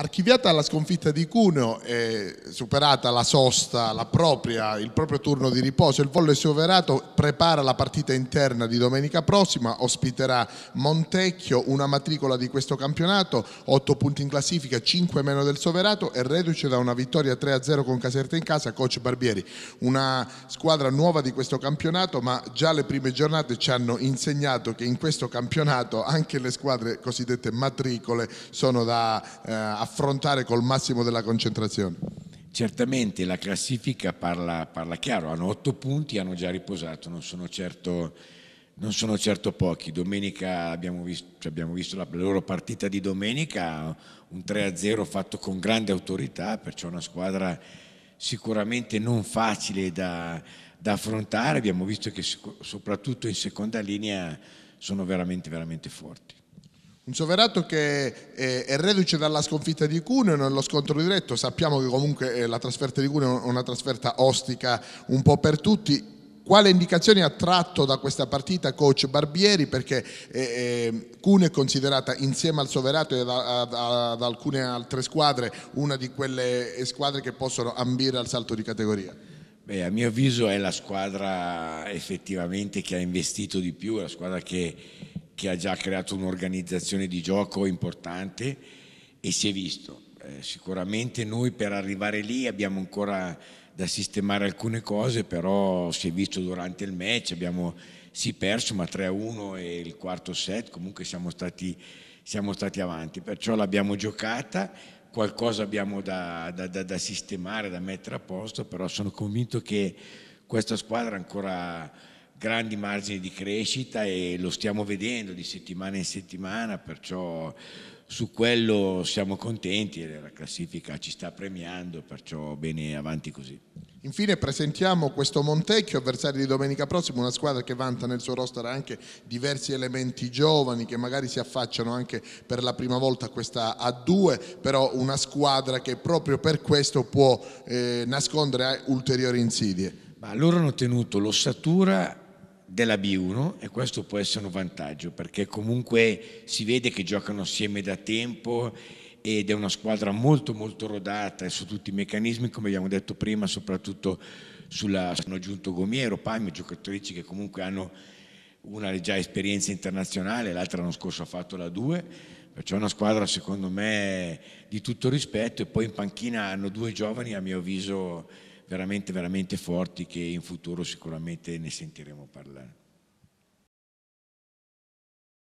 Archiviata la sconfitta di Cuneo e superata la sosta, la propria, il proprio turno di riposo, il Volle Soverato prepara la partita interna di domenica prossima, ospiterà Montecchio, una matricola di questo campionato, 8 punti in classifica, 5 meno del Soverato e reduce da una vittoria 3-0 con Caserta in casa, coach Barbieri. Una squadra nuova di questo campionato, ma già le prime giornate ci hanno insegnato che in questo campionato anche le squadre cosiddette matricole sono da eh, affrontare col massimo della concentrazione? Certamente la classifica parla, parla chiaro, hanno otto punti, hanno già riposato, non sono certo, non sono certo pochi. Domenica abbiamo visto, cioè abbiamo visto la loro partita di domenica, un 3-0 fatto con grande autorità, perciò una squadra sicuramente non facile da, da affrontare, abbiamo visto che soprattutto in seconda linea sono veramente, veramente forti. Un sovverato che è reduce dalla sconfitta di Cuneo nello scontro diretto, sappiamo che comunque eh, la trasferta di Cuneo è una trasferta ostica un po' per tutti, quale indicazioni ha tratto da questa partita coach Barbieri perché eh, eh Cune è considerata insieme al Soverato e ad, da, da, alcune altre squadre una di quelle squadre che possono ambire al salto di categoria? Beh, a mio avviso è la squadra effettivamente che ha investito di più, la squadra che che ha già creato un'organizzazione di gioco importante e si è visto. Eh, sicuramente noi per arrivare lì abbiamo ancora da sistemare alcune cose, però si è visto durante il match, abbiamo sì perso, ma 3-1 e il quarto set, comunque siamo stati, siamo stati avanti, perciò l'abbiamo giocata, qualcosa abbiamo da, da, da, da sistemare, da mettere a posto, però sono convinto che questa squadra ancora grandi margini di crescita e lo stiamo vedendo di settimana in settimana, perciò su quello siamo contenti e la classifica ci sta premiando, perciò bene avanti così. Infine presentiamo questo Montecchio, avversario di domenica prossima, una squadra che vanta nel suo roster anche diversi elementi giovani che magari si affacciano anche per la prima volta a questa A2, però una squadra che proprio per questo può eh, nascondere eh, ulteriori insidie. Ma loro hanno tenuto l'ossatura della B1 e questo può essere un vantaggio perché comunque si vede che giocano assieme da tempo ed è una squadra molto molto rodata su tutti i meccanismi come abbiamo detto prima soprattutto sulla hanno aggiunto Gomiero, Palmi, giocatrici che comunque hanno una già esperienza internazionale, l'altra l'anno scorso ha fatto la 2, perciò è una squadra secondo me di tutto rispetto e poi in panchina hanno due giovani a mio avviso veramente, veramente forti che in futuro sicuramente ne sentiremo parlare.